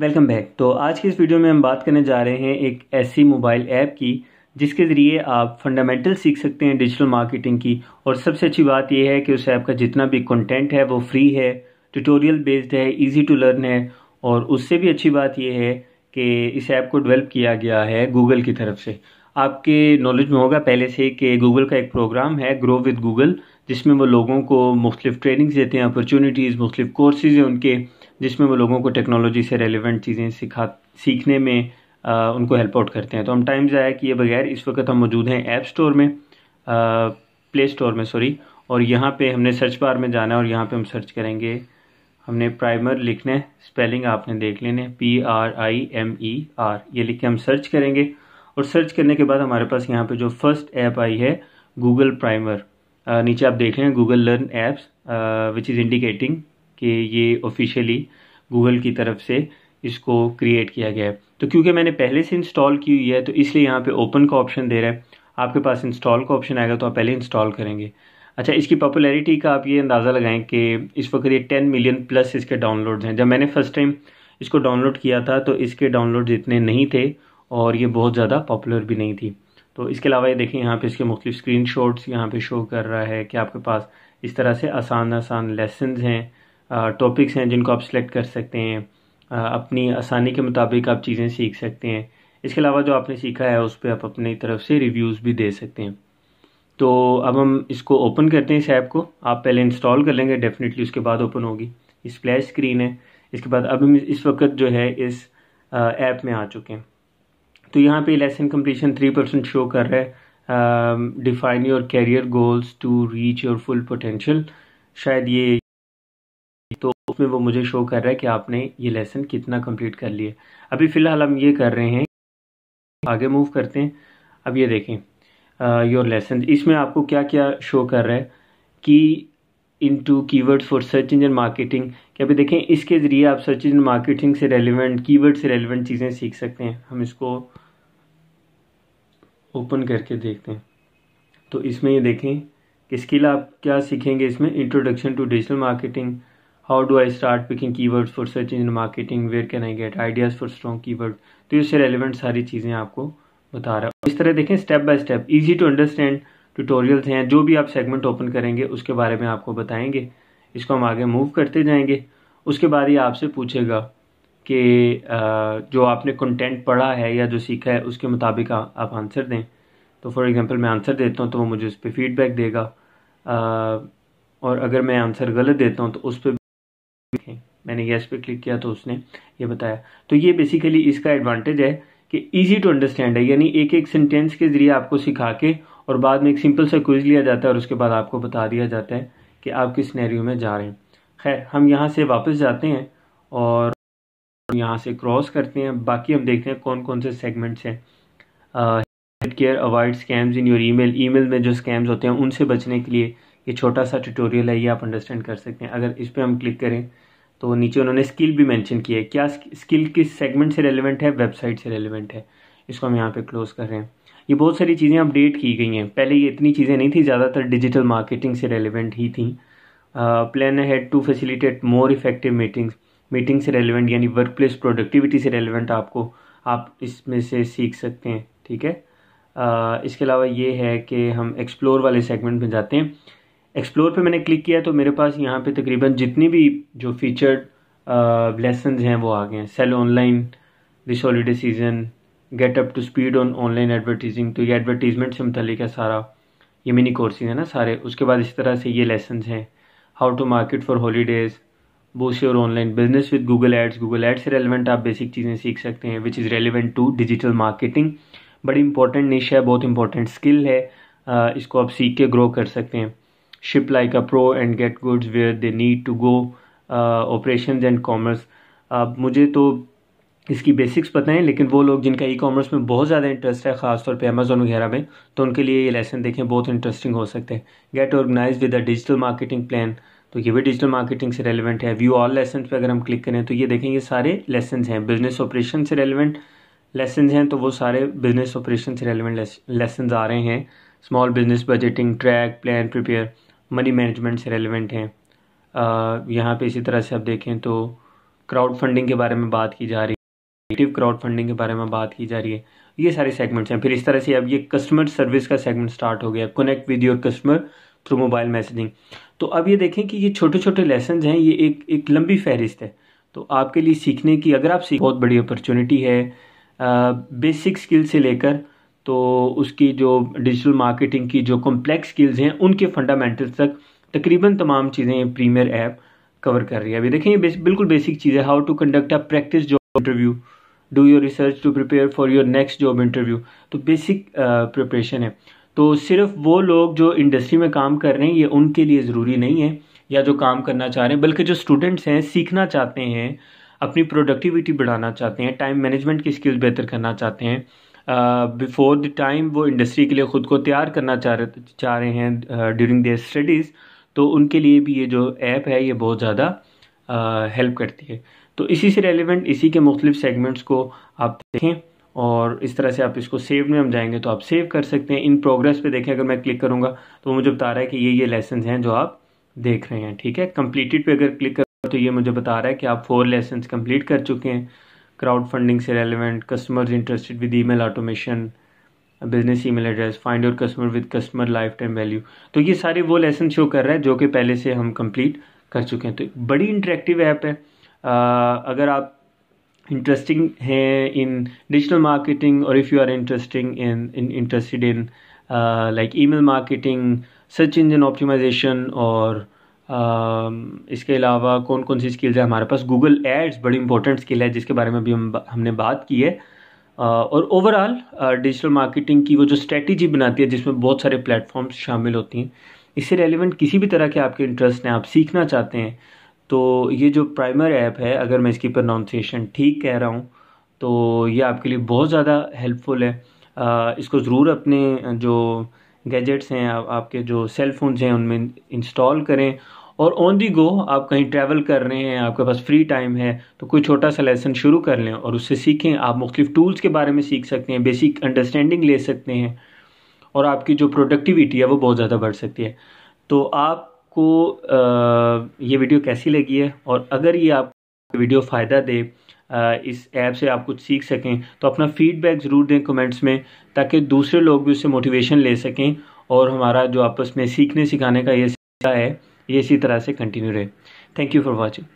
welcome back तो आज की इस वीडियो में हम बात करने जा रहे हैं एक ऐसी मोबाइल ऐप की जिसके ज़रिए आप फंडामेंटल सीख सकते हैं डिजिटल मार्केटिंग की और सबसे अच्छी बात यह है कि उस ऐप का जितना भी कंटेंट है वो फ्री है ट्यूटोरियल बेस्ड है इजी टू लर्न है और उससे भी अच्छी बात यह है कि इस ऐप को डेवलप किया गया है गूगल की तरफ से आपके नॉलेज में होगा पहले से कि गूगल का एक प्रोग्राम है ग्रो विद गूगल जिसमें वो लोगों को मुख्तलिफ ट्रेनिंग्स देते हैं अपॉर्चुनिटीज़ मुख्तलिफ कोर्सेज़ हैं उनके जिसमें वो लोगों को टेक्नोलॉजी से रेलिवेंट चीज़ें सिखा सीखने में आ, उनको हेल्प आउट करते हैं तो हम टाइम ज़ाया किए बगैर इस वक्त हम मौजूद हैं ऐप स्टोर में प्ले स्टोर में सॉरी और यहाँ पे हमने सर्च बार में जाना है और यहाँ पे हम सर्च करेंगे हमने प्राइमर लिखना है स्पेलिंग आपने देख लेने P R I M E R ये लिख के हम सर्च करेंगे और सर्च करने के बाद हमारे पास यहाँ पे जो फर्स्ट ऐप आई है गूगल प्राइमर नीचे आप देख रहे हैं Google learn apps which is indicating कि ये ऑफिशियली गूगल की तरफ से इसको क्रिएट किया गया है तो क्योंकि मैंने पहले से इंस्टॉल की हुई है तो इसलिए यहाँ पे ओपन का ऑप्शन दे रहा है आपके पास इंस्टॉल का ऑप्शन आएगा तो आप पहले इंस्टॉल करेंगे अच्छा इसकी पॉपुलैरिटी का आप ये अंदाज़ा लगाएं कि इस वक्त ये टेन मिलियन प्लस इसके डाउनलोड्स हैं जब मैंने फ़र्स्ट टाइम इसको डाउनलोड किया था तो इसके डाउनलोड इतने नहीं थे और ये बहुत ज़्यादा पॉपुलर भी नहीं थी तो इसके अलावा ये देखें यहाँ पे इसके मुख्तलिफ स्क्रीन शॉट्स यहाँ पर शो कर रहा है कि आपके पास इस तरह से आसान आसान लेसन हैं टॉपिक्स हैं जिनको आप सिलेक्ट कर सकते हैं अपनी आसानी के मुताबिक आप चीज़ें सीख सकते हैं इसके अलावा जो आपने सीखा है उस पर आप अपनी तरफ से रिव्यूज़ भी दे सकते हैं तो अब हम इसको ओपन करते हैं इस ऐप को आप पहले इंस्टॉल कर लेंगे डेफिनेटली उसके बाद ओपन होगी इस फ्लैश स्क्रीन है इसके बाद अब हम इस वक्त जो है इस ऐप में आ चुके हैं तो यहाँ पे lesson completion three percent show कर रहा है define your career goals to reach your full potential शायद ये उसमें वो मुझे शो कर रहा है कि आपने ये लेसन कितना कंप्लीट कर लिया अभी फ़िलहाल हम ये कर रहे हैं आगे मूव करते हैं अब ये देखें योर लेसन इसमें आपको क्या क्या शो कर रहा है कि in to keywords for search engine marketing क्या अभी देखें इसके ज़रिए आप सर्च इंजन मार्केटिंग से रेलिवेंट कीवर्ड से रेलिवेंट चीज़ें सीख सकते हैं हम इसको ओपन करके देखते हैं तो इसमें ये देखें कि स्किल आप क्या सीखेंगे इसमें introduction to digital marketing how do I start picking keywords for search engine marketing, where can I get ideas for strong word तो इससे रेलिवेंट सारी चीज़ें आपको बता रहा हूँ इस तरह देखें step by step easy to understand tutorials हैं जो भी आप सेगमेंट ओपन करेंगे उसके बारे में आपको बताएंगे इसको हम आगे मूव करते जाएंगे उसके बाद ही आपसे पूछेगा कि जो आपने कंटेंट पढ़ा है या जो सीखा है उसके मुताबिक आप आंसर दें तो फॉर एग्जांपल मैं आंसर देता हूँ तो वो मुझे उस पर फीडबैक देगा और अगर मैं आंसर गलत देता हूँ तो उस पर देखें मैंने यस पे क्लिक किया तो उसने ये बताया तो ये बेसिकली इसका एडवांटेज है कि ईजी टू अंडरस्टैंड है यानी एक एक सेंटेंस के ज़रिए आपको सिखा के और बाद में एक सिंपल सा क्विज लिया जाता है और उसके बाद आपको बता दिया जाता है कि आप किस नैरियो में जा रहे हैं खैर हम यहाँ से वापस जाते हैं और यहाँ से क्रॉस करते हैं बाकी हम देखते हैं कौन कौन से सेगमेंट्स हैं health care avoid scams in your email email में जो स्कैम्स होते हैं उनसे बचने के लिए ये छोटा सा ट्यूटोरियल है ये आप अंडरस्टैंड कर सकते हैं अगर इस पर हम क्लिक करें तो नीचे उन्होंने स्किल भी मैंशन किया है क्या स्किल किस सेगमेंट से रेलिवेंट है वेबसाइट से रेलिवेंट है इसको हम यहाँ पे क्लोज कर रहे हैं ये बहुत सारी चीज़ें अपडेट की गई हैं पहले ये इतनी चीज़ें नहीं थी ज़्यादातर डिजिटल मार्केटिंग से रेलिवेंट ही थी plan had to facilitate more effective meetings meeting से रेलिवेंट यानी वर्क प्लेस प्रोडक्टिविटी से रेलिवेंट आपको आप इसमें से सीख सकते हैं ठीक है uh, इसके अलावा ये है कि हम एक्सप्लोर वाले सेगमेंट में जाते हैं एक्सप्लोर पे मैंने क्लिक किया तो मेरे पास यहाँ पे तकरीबन जितनी भी जो फीचर्ड लेसन uh, हैं वो आ गए हैं sale online this holiday season get up to speed on online advertising तो ये एडवर्टीजमेंट से मुतलिक है सारा ये मिनी कोर्सेज है ना सारे उसके बाद इसी तरह से ये लेसन हैं how to market for holidays boost your online business with Google ads Google ads से रेलिवेंट आप बेसिक चीज़ें सीख सकते हैं which is relevant to digital marketing बड़ी इंपॉर्टेंट निश है बहुत इंपॉर्टेंट स्किल है uh, इसको आप सीख के ग्रो कर सकते हैं ship like a pro and get goods where they need to go operation and commerce अब मुझे तो इसकी बेसिक्स पता हैं लेकिन वो लोग जिनका ई कॉमर्स में बहुत ज़्यादा इंटरेस्ट है ख़ासतौर पे अमेज़ोन वगैरह में तो उनके लिए ये लेसन देखें बहुत इंटरेस्टिंग हो सकते हैं get organize with a digital marketing plan तो ये भी डिजिटल मार्केटिंग से रेलिवेंट है व्यू ऑल लेसन पे अगर हम क्लिक करें तो ये देखें ये सारे लेसन हैं बिजनेस ऑपरेशन से रेलिवेंट लेसन हैं तो वो सारे बिजनेस ऑपरेशन से रेलिवेंट लेसन आ रहे हैं small business budgeting track plan prepare money management से रेलिवेंट हैं यहाँ पे इसी तरह से आप देखें तो क्राउड फंडिंग के बारे में बात की जा रही है नेगेटिव क्राउड फंडिंग के बारे में बात की जा रही है ये सारे सेगमेंट्स हैं फिर इस तरह से अब ये कस्टमर सर्विस का सेगमेंट स्टार्ट हो गया connect with your customer through mobile messaging तो अब ये देखें कि ये छोटे छोटे लेसन हैं ये एक एक लंबी फहरिस्त है तो आपके लिए सीखने की अगर आप सीख बहुत बड़ी अपॉर्चुनिटी है बेसिक स्किल से लेकर तो उसकी जो डिजिटल मार्केटिंग की जो कॉम्प्लेक्स स्किल्स हैं उनके फंडामेंटल्स तक तकरीबन तमाम चीज़ें प्रीमियर ऐप कवर कर रही है अभी देखें ये बेस, बिल्कुल बेसिक चीज़ है how to conduct a practice job interview do your research to prepare for your next job interview तो बेसिक प्रिपरेशन है तो सिर्फ वो लोग जो इंडस्ट्री में काम कर रहे हैं ये उनके लिए ज़रूरी नहीं है या जो काम करना चाह रहे हैं बल्कि जो स्टूडेंट्स हैं सीखना चाहते हैं अपनी प्रोडक्टिविटी बढ़ाना चाहते हैं टाइम मैनेजमेंट की स्किल्स बेहतर करना चाहते हैं बिफोर द टाइम वो इंडस्ट्री के लिए ख़ुद को तैयार करना चाह रहे चाह रहे हैं ड्यूरिंग देयर स्टडीज़ तो उनके लिए भी ये जो ऐप है ये बहुत ज़्यादा हेल्प करती है तो इसी से रेलिवेंट इसी के मुख्तलिफ सेगमेंट्स को आप देखें और इस तरह से आप इसको सेव में हम जाएंगे तो आप सेव कर सकते हैं इन प्रोग्रेस पे देखें अगर मैं क्लिक करूँगा तो मुझे बता रहा है कि ये ये लेसन हैं जो आप देख रहे हैं ठीक है कम्प्लीटेड पे अगर क्लिक करूँगा तो ये मुझे बता रहा है कि आप फोर लेसन कम्प्लीट कर चुके हैं क्राउड फंडिंग से customer interested with email automation business email address find your customer with customer lifetime value तो ये सारे वो लेसन शो कर रहा है जो कि पहले से हम कंप्लीट कर चुके हैं तो बड़ी इंटरेक्टिव ऐप है आ, अगर आप इंटरेस्टिंग हैं इन डिजिटल मार्केटिंग और if you are interesting in in interested in like email marketing search engine optimization और इसके अलावा कौन कौन सी स्किल्स है हमारे पास गूगल एड्स बड़ी इंपॉर्टेंट स्किल है जिसके बारे में भी हम हमने बात की है और ओवरऑल डिजिटल मार्केटिंग की वो जो स्ट्रेटजी बनाती है जिसमें बहुत सारे प्लेटफॉर्म्स शामिल होती हैं इससे रेलिवेंट किसी भी तरह के आपके इंटरेस्ट हैं आप सीखना चाहते हैं तो ये जो प्राइमर ऐप है अगर मैं इसकी प्रोनाउंसिएशन ठीक कह रहा हूँ तो ये आपके लिए बहुत ज़्यादा हेल्पफुल है इसको ज़रूर अपने जो गैजेट्स हैं आप, आपके जो सेल फोन्स हैं उनमें इंस्टॉल करें और ऑन दी गो आप कहीं ट्रैवल कर रहे हैं आपके पास फ्री टाइम है तो कोई छोटा सा लेसन शुरू कर लें और उससे सीखें आप मुख्तलिफ टूल्स के बारे में सीख सकते हैं बेसिक अंडरस्टैंडिंग ले सकते हैं और आपकी जो प्रोडक्टिविटी है वो बहुत ज़्यादा बढ़ सकती है तो आपको आ, ये वीडियो कैसी लगी है और अगर ये आप वीडियो फ़ायदा दे इस ऐप से आप कुछ सीख सकें तो अपना फीडबैक ज़रूर दें कमेंट्स में ताकि दूसरे लोग भी उससे मोटिवेशन ले सकें और हमारा जो आपस में सीखने सिखाने का ये सिलसिला है ये इसी तरह से कंटिन्यू रहे थैंक यू फॉर वॉचिंग